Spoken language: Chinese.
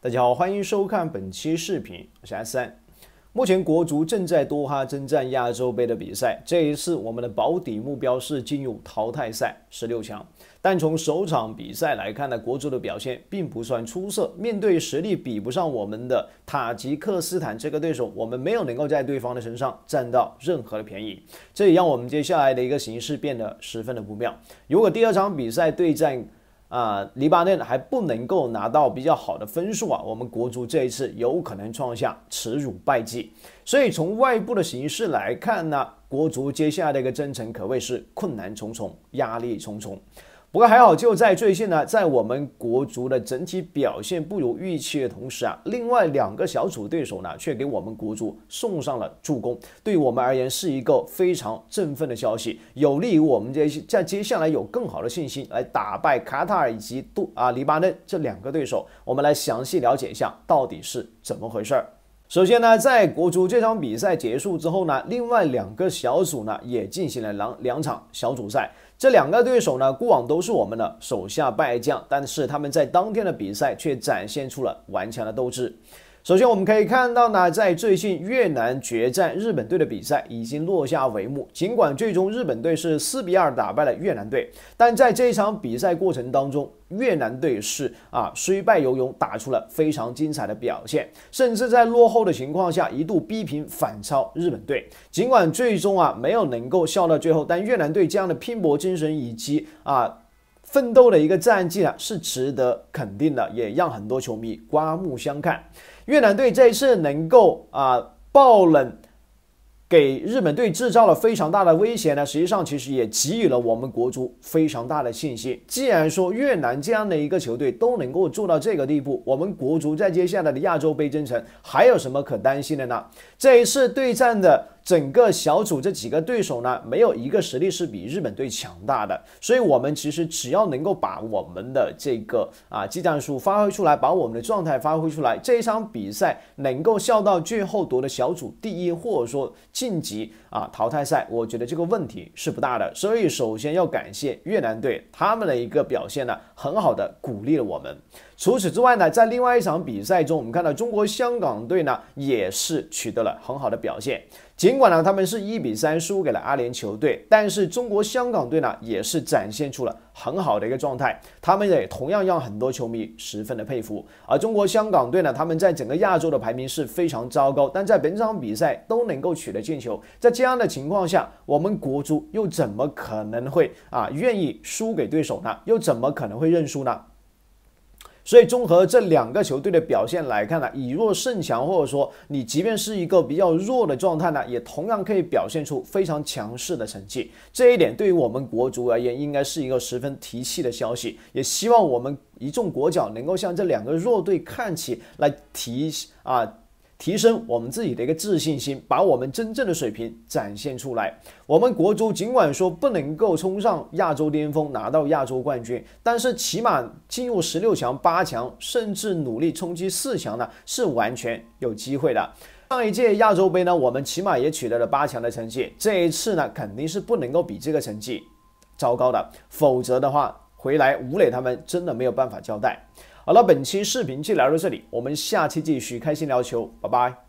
大家好，欢迎收看本期视频，我是 S 三。目前国足正在多哈征战亚洲杯的比赛，这一次我们的保底目标是进入淘汰赛十六强。但从首场比赛来看呢，国足的表现并不算出色。面对实力比不上我们的塔吉克斯坦这个对手，我们没有能够在对方的身上占到任何的便宜，这也让我们接下来的一个形势变得十分的不妙。如果第二场比赛对战，啊，黎巴嫩还不能够拿到比较好的分数啊，我们国足这一次有可能创下耻辱败绩，所以从外部的形势来看呢，国足接下来的一个征程可谓是困难重重，压力重重。不过还好，就在最近呢，在我们国足的整体表现不如预期的同时啊，另外两个小组对手呢，却给我们国足送上了助攻，对我们而言是一个非常振奋的消息，有利于我们接在接下来有更好的信心来打败卡塔尔以及杜啊黎巴嫩这两个对手。我们来详细了解一下到底是怎么回事儿。首先呢，在国足这场比赛结束之后呢，另外两个小组呢也进行了两两场小组赛。这两个对手呢，过往都是我们的手下败将，但是他们在当天的比赛却展现出了顽强的斗志。首先，我们可以看到呢，在最近越南决战日本队的比赛已经落下帷幕。尽管最终日本队是四比二打败了越南队，但在这一场比赛过程当中，越南队是啊虽败犹荣，打出了非常精彩的表现，甚至在落后的情况下一度逼平反超日本队。尽管最终啊没有能够笑到最后，但越南队这样的拼搏精神以及啊奋斗的一个战绩啊是值得肯定的，也让很多球迷刮目相看。越南队这一次能够啊爆冷，给日本队制造了非常大的威胁呢。实际上，其实也给予了我们国足非常大的信心。既然说越南这样的一个球队都能够做到这个地步，我们国足在接下来的亚洲杯征程还有什么可担心的呢？这一次对战的。整个小组这几个对手呢，没有一个实力是比日本队强大的，所以我们其实只要能够把我们的这个啊技战术发挥出来，把我们的状态发挥出来，这一场比赛能够笑到最后，夺得小组第一，或者说晋级啊淘汰赛，我觉得这个问题是不大的。所以首先要感谢越南队他们的一个表现呢，很好的鼓励了我们。除此之外呢，在另外一场比赛中，我们看到中国香港队呢也是取得了很好的表现。尽管呢，他们是一比三输给了阿联酋队，但是中国香港队呢，也是展现出了很好的一个状态，他们也同样让很多球迷十分的佩服。而中国香港队呢，他们在整个亚洲的排名是非常糟糕，但在本场比赛都能够取得进球，在这样的情况下，我们国足又怎么可能会啊愿意输给对手呢？又怎么可能会认输呢？所以综合这两个球队的表现来看呢，以弱胜强，或者说你即便是一个比较弱的状态呢，也同样可以表现出非常强势的成绩。这一点对于我们国足而言，应该是一个十分提气的消息。也希望我们一众国脚能够向这两个弱队看齐，来提啊。提升我们自己的一个自信心，把我们真正的水平展现出来。我们国足尽管说不能够冲上亚洲巅峰，拿到亚洲冠军，但是起码进入十六强、八强，甚至努力冲击四强呢，是完全有机会的。上一届亚洲杯呢，我们起码也取得了八强的成绩，这一次呢，肯定是不能够比这个成绩糟糕的，否则的话，回来吴磊他们真的没有办法交代。好了，本期视频就聊到这里，我们下期继续开心聊球，拜拜。